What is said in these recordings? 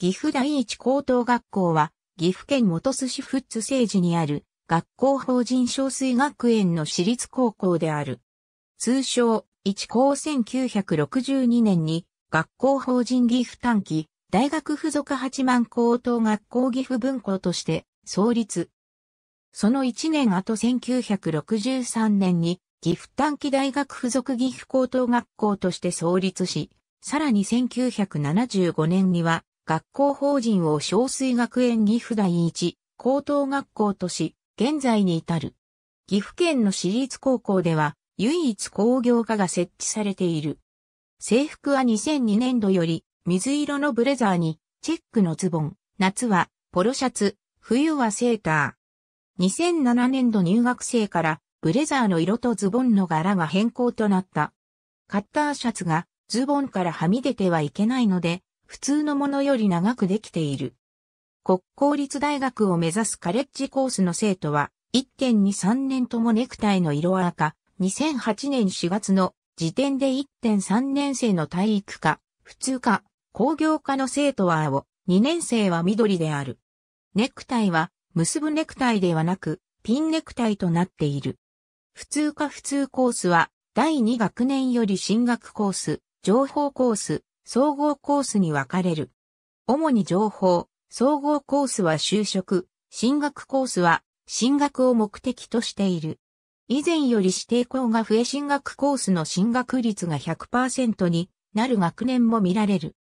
岐阜第一高等学校は、岐阜県本寿市富津政治にある、学校法人小水学園の私立高校である。通称、一高1962年に、学校法人岐阜短期、大学附属八万高等学校岐阜分校として、創立。その一年後1963年に、岐阜短期大学附属岐阜高等学校として創立し、さらに1975年には、学校法人を小水学園岐阜第一高等学校とし、現在に至る。岐阜県の私立高校では、唯一工業科が設置されている。制服は2002年度より、水色のブレザーに、チェックのズボン、夏は、ポロシャツ、冬はセーター。2007年度入学生から、ブレザーの色とズボンの柄が変更となった。カッターシャツが、ズボンからはみ出てはいけないので、普通のものより長くできている。国公立大学を目指すカレッジコースの生徒は、1.23年ともネクタイの色赤、2008年4月の時点で1.3年生の体育科、普通科、工業科の生徒は青、2年生は緑である。ネクタイは結ぶネクタイではなく、ピンネクタイとなっている。普通科普通コースは、第2学年より進学コース、情報コース、総合コースに分かれる。主に情報、総合コースは就職、進学コースは進学を目的としている。以前より指定校が増え進学コースの進学率が100%になる学年も見られる。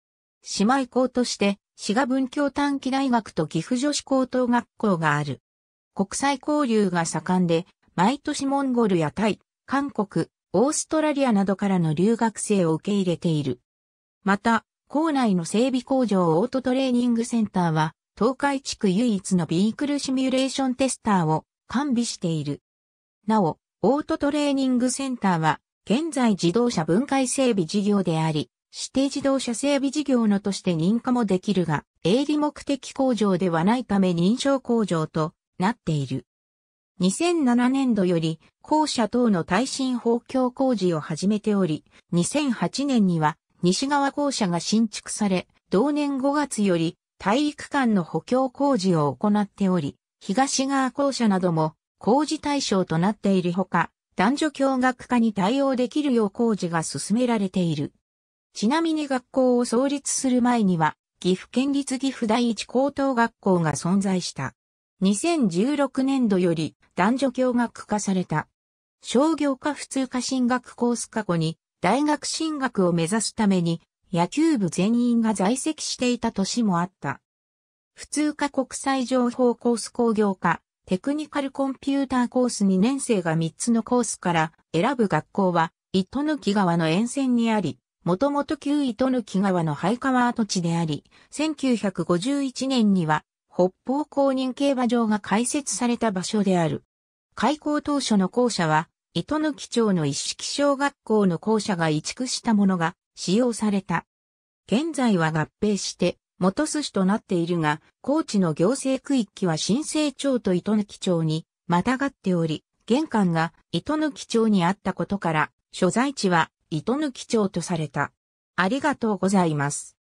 姉妹校として、滋賀文教短期大学と岐阜女子高等学校がある。国際交流が盛んで、毎年モンゴルやタイ、韓国、オーストラリアなどからの留学生を受け入れている。また、校内の整備工場オートトレーニングセンターは、東海地区唯一のビークルシミュレーションテスターを完備している。なお、オートトレーニングセンターは、現在自動車分解整備事業であり、指定自動車整備事業のとして認可もできるが、営利目的工場ではないため認証工場となっている。2007年度より、校舎等の耐震補強工事を始めており、2008年には西側校舎が新築され、同年5月より体育館の補強工事を行っており、東側校舎なども工事対象となっているほか、男女共学化に対応できるよう工事が進められている。ちなみに学校を創立する前には、岐阜県立岐阜第一高等学校が存在した。2016年度より男女共学化された。商業科普通科進学コース過去に大学進学を目指すために野球部全員が在籍していた年もあった。普通科国際情報コース工業科、テクニカルコンピューターコース2年生が3つのコースから選ぶ学校は、糸抜川の沿線にあり、もともと旧糸抜川の廃川跡地であり、1951年には北方公認競馬場が開設された場所である。開校当初の校舎は糸抜町の一式小学校の校舎が移築したものが使用された。現在は合併して、元寿司となっているが、高知の行政区域は新生町と糸抜町にまたがっており、玄関が糸抜町にあったことから、所在地は糸抜町とされた。ありがとうございます。